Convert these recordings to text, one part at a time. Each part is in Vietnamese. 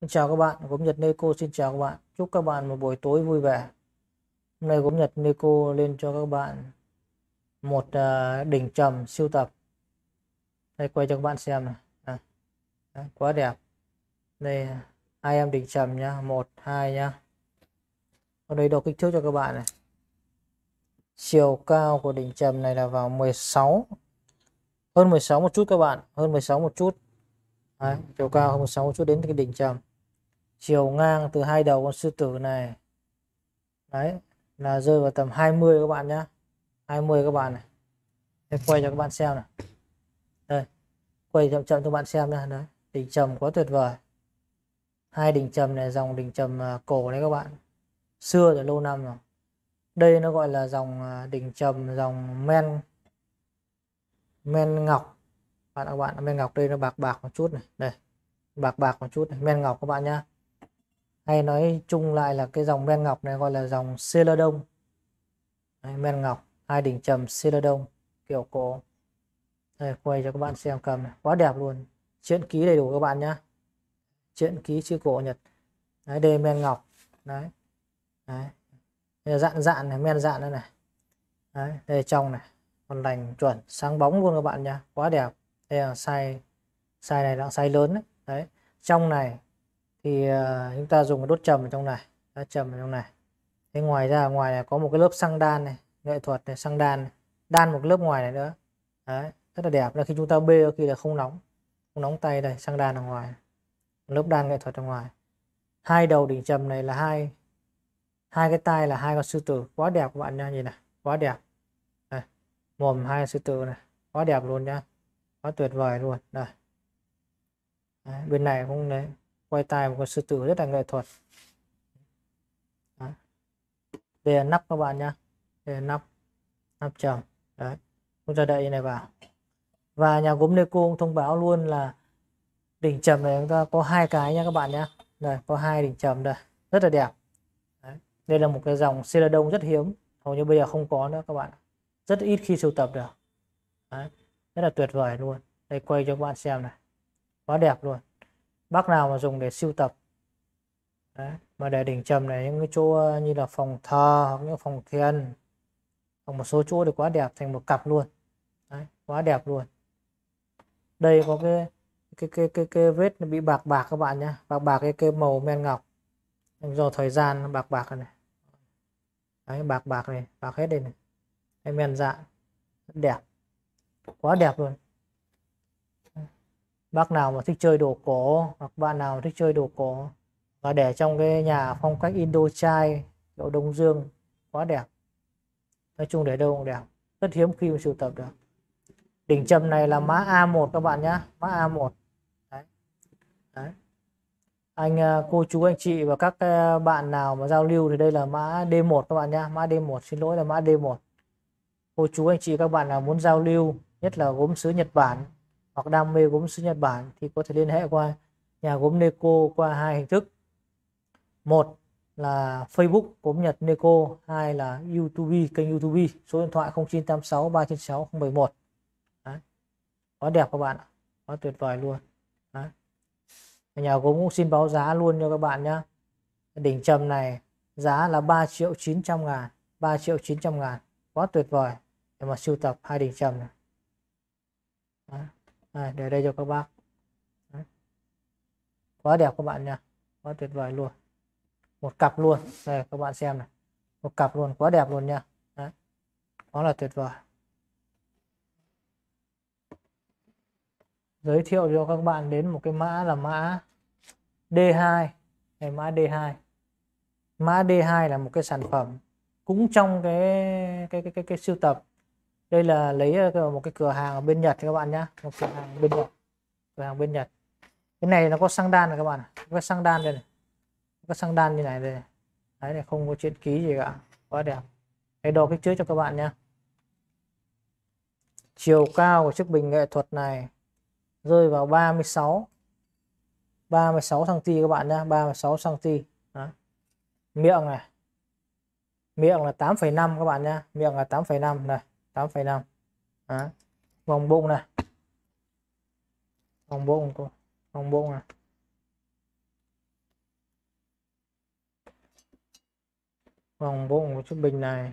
Xin chào các bạn, gốm Nhật Neko xin chào các bạn. Chúc các bạn một buổi tối vui vẻ. Hôm nay gốm Nhật Neko lên cho các bạn một à, đỉnh trầm siêu tập. Đây quay cho các bạn xem này. À, quá đẹp. Đây hai em đỉnh trầm nhá, một hai nhá. Ở đây đo kích thước cho các bạn này. Chiều cao của đỉnh trầm này là vào 16 hơn 16 một chút các bạn, hơn 16 một chút. Đấy, chiều cao hơn 16 một chút đến cái đỉnh trầm chiều ngang từ hai đầu con sư tử này đấy là rơi vào tầm 20 các bạn nhé 20 các bạn này Để quay cho các bạn xem này đây quay chậm chậm cho bạn xem nha đấy đỉnh trầm quá tuyệt vời hai đỉnh trầm này dòng đỉnh trầm à, cổ đấy các bạn xưa rồi lâu năm rồi đây nó gọi là dòng à, đỉnh trầm dòng men men ngọc các bạn các bạn men ngọc đây nó bạc bạc một chút này đây bạc bạc một chút này men ngọc các bạn nhá hay nói chung lại là cái dòng men ngọc này gọi là dòng celadon Đấy, men ngọc hai đỉnh trầm celadon kiểu cổ đây, quay cho các bạn xem cầm này. quá đẹp luôn chuyện ký đầy đủ các bạn nhá chuyện ký chữ cổ nhật đấy đây men ngọc đấy đấy đây dạng dạng này men dạng đây này đấy đây trong này còn lành chuẩn sáng bóng luôn các bạn nhá quá đẹp đây là size size này là size lớn đấy, đấy. trong này thì ờ, chúng ta dùng cái đốt trầm ở trong này đá trầm ở trong này thế ngoài ra ngoài này có một cái lớp xăng đan này nghệ thuật này xăng đan này. đan một lớp ngoài này nữa đấy rất là đẹp là khi chúng ta bê khi là không nóng không nóng tay đây xăng đan ở ngoài lớp đan nghệ thuật ở ngoài hai đầu đỉnh trầm này là hai hai cái tay là hai con sư tử quá đẹp các bạn nha nhìn này quá đẹp đây. mồm hai sư tử này quá đẹp luôn nhá quá tuyệt vời luôn đây Đấy, bên này cũng đấy quay tay một con sư tử rất là nghệ thuật đây là nắp các bạn nhá đây là nắp nắp trầm đấy chúng ta đậy này vào và nhà gốm Deco cũng thông báo luôn là đỉnh trầm này chúng ta có hai cái nha các bạn nhá đây có hai đỉnh trầm đây rất là đẹp đấy. đây là một cái dòng celadon rất hiếm hầu như bây giờ không có nữa các bạn rất ít khi sưu tập được đấy. rất là tuyệt vời luôn đây quay cho các bạn xem này quá đẹp luôn bác nào mà dùng để sưu tập Đấy. mà để đỉnh trầm này những cái chỗ ờ, như là phòng thờ hoặc những phòng thiền hoặc một số chỗ thì quá đẹp thành một cặp luôn Đấy. quá đẹp luôn đây có cái cái cái cái, cái vết bị bạc bạc các bạn nhé bạc bạc cái cái màu men ngọc do thời gian bạc bạc này Đấy, bạc bạc này bạc hết đây này cái men dạ đẹp quá đẹp luôn bác nào mà thích chơi đồ cổ hoặc bạn nào thích chơi đồ cổ và để trong cái nhà phong cách Indochai kiểu Đông Dương quá đẹp nói chung để đâu cũng đẹp rất hiếm khi mà sưu tập được đỉnh châm này là mã A1 các bạn nhé mã A1 đấy. Đấy. anh à, cô chú anh chị và các à, bạn nào mà giao lưu thì đây là mã D1 các bạn nhé mã D1 xin lỗi là mã D1 cô chú anh chị các bạn nào muốn giao lưu nhất là gốm sứ Nhật Bản hoặc đam mê gốm sứ Nhật Bản thì có thể liên hệ qua nhà gốm Neko qua hai hình thức. Một là Facebook gốm Nhật Neko, hai là YouTube kênh YouTube, số điện thoại 0986 396 071. Đấy. Quá đẹp các bạn ạ, quá tuyệt vời luôn. Đấy. Nhà gốm cũng xin báo giá luôn cho các bạn nhé. Đỉnh trầm này giá là 3 triệu 900 ngàn, 3 triệu 900 ngàn, quá tuyệt vời để mà sưu tập hai đỉnh trầm này. Đấy à, để đây cho các bác Đấy. quá đẹp các bạn nha quá tuyệt vời luôn một cặp luôn đây các bạn xem này một cặp luôn quá đẹp luôn nha Đấy. đó là tuyệt vời giới thiệu cho các bạn đến một cái mã là mã D2 hay mã D2 mã D2 là một cái sản phẩm cũng trong cái cái cái cái, cái siêu tập đây là lấy ờ, một cái cửa hàng ở bên Nhật các bạn nhá một cửa hàng bên Nhật cửa hàng bên Nhật cái này nó có xăng đan này các bạn có xăng đan đây này có xăng đan như này đây đấy này không có chuyện ký gì cả quá đẹp cái đo kích trước cho các bạn nhá chiều cao của chiếc bình nghệ thuật này rơi vào 36 36 cm các bạn nhé 36 cm Đó. miệng này miệng là 8,5 các bạn nhá miệng là 8,5 này 8,5 à. vòng bung này vòng bung vòng bung này vòng bụng của trung bình này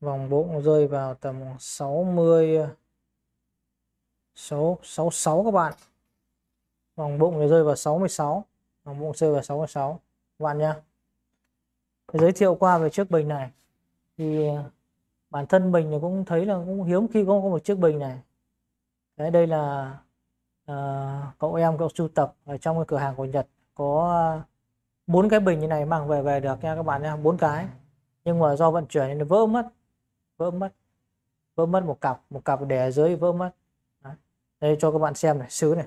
vòng bụng rơi vào tầm 60 6 66 các bạn vòng bụng rơi vào 66 vòng bụng rơi vào 66 các bạn nha, giới thiệu qua về chiếc bình này thì bản thân mình thì cũng thấy là cũng hiếm khi có một chiếc bình này đấy đây là uh, cậu em cậu sưu tập ở trong cái cửa hàng của Nhật có bốn cái bình như này mang về về được nha các bạn nha bốn cái nhưng mà do vận chuyển nên vỡ mất vỡ mất vỡ mất một cặp một cặp để dưới vỡ mất đấy. đây cho các bạn xem này sứ này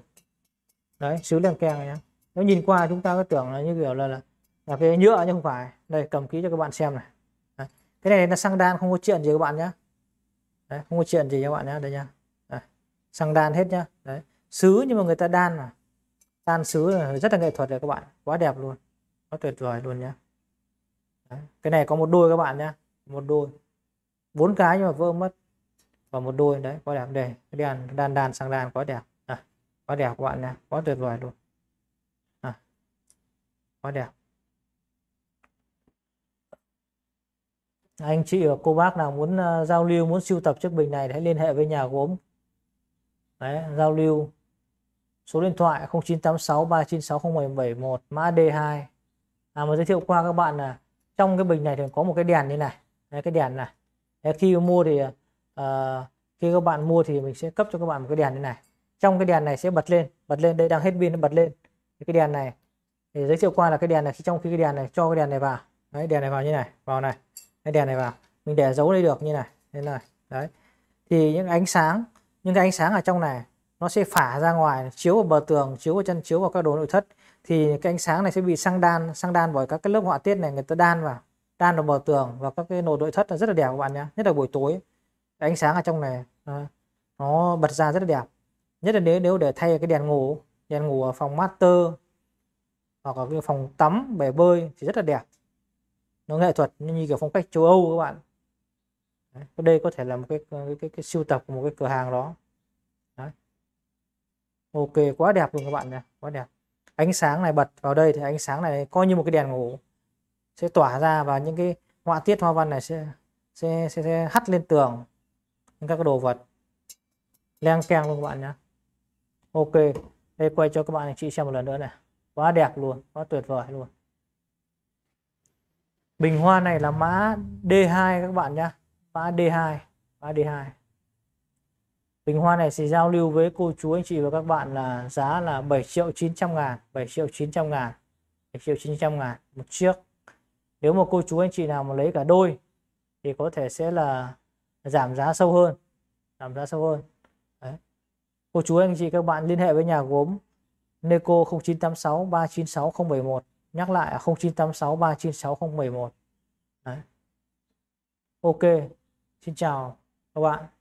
đấy sứ len keng này nhá nếu nhìn qua chúng ta có tưởng là như kiểu là là, là cái nhựa nhưng không phải đây cầm kỹ cho các bạn xem này cái này là xăng đan không có chuyện gì các bạn nhé đấy, không có chuyện gì các bạn nhé đây nha, đấy, xăng đan hết nhá đấy sứ nhưng mà người ta đan mà đan sứ rất là nghệ thuật đấy các bạn quá đẹp luôn quá tuyệt vời luôn nhá đấy. cái này có một đôi các bạn nhá một đôi bốn cái nhưng mà vỡ mất và một đôi đấy quá đẹp đây cái đèn đan đan sang đan quá đẹp à, quá đẹp các bạn nhá, quá tuyệt vời luôn à, quá đẹp anh chị và cô bác nào muốn uh, giao lưu muốn sưu tập chiếc bình này hãy liên hệ với nhà gốm Đấy, giao lưu số điện thoại 0986 396 0771 mã D2 à, mà giới thiệu qua các bạn là trong cái bình này thì có một cái đèn như này Đấy, cái đèn này Đấy, khi mua thì uh, khi các bạn mua thì mình sẽ cấp cho các bạn một cái đèn như này trong cái đèn này sẽ bật lên bật lên đây đang hết pin nó bật lên cái đèn này thì giới thiệu qua là cái đèn này khi trong khi cái đèn này cho cái đèn này vào Đấy, đèn này vào như này vào này cái đèn này vào mình để giấu đây được như này thế này đấy thì những ánh sáng những cái ánh sáng ở trong này nó sẽ phả ra ngoài chiếu vào bờ tường chiếu vào chân chiếu vào các đồ nội thất thì cái ánh sáng này sẽ bị sang đan sang đan bởi các cái lớp họa tiết này người ta đan vào đan vào bờ tường và các cái nồi nội thất là rất là đẹp các bạn nhé nhất là buổi tối cái ánh sáng ở trong này nó bật ra rất là đẹp nhất là nếu nếu để thay cái đèn ngủ đèn ngủ ở phòng master hoặc ở cái phòng tắm bể bơi thì rất là đẹp nó nghệ thuật như kiểu phong cách châu Âu các bạn Đấy, đây có thể là một cái cái, cái, cái siêu tập của một cái cửa hàng đó Đấy. ok quá đẹp luôn các bạn nè quá đẹp ánh sáng này bật vào đây thì ánh sáng này coi như một cái đèn ngủ sẽ tỏa ra và những cái họa tiết hoa văn này sẽ sẽ sẽ, sẽ hắt lên tường những các cái đồ vật leng keng luôn các bạn nhé ok đây quay cho các bạn anh chị xem một lần nữa này quá đẹp luôn quá tuyệt vời luôn Bình hoa này là mã D2 các bạn nhé. Mã D2. Mã D2. Bình hoa này sẽ giao lưu với cô chú anh chị và các bạn là giá là 7 triệu 900 ngàn. 7 triệu 900 ngàn. 7 triệu 900 ngàn một chiếc. Nếu mà cô chú anh chị nào mà lấy cả đôi thì có thể sẽ là giảm giá sâu hơn. Giảm giá sâu hơn. Đấy. Cô chú anh chị các bạn liên hệ với nhà gốm Neco 0986 396 071 nhắc lại 0986 396 Đấy. ok xin chào các bạn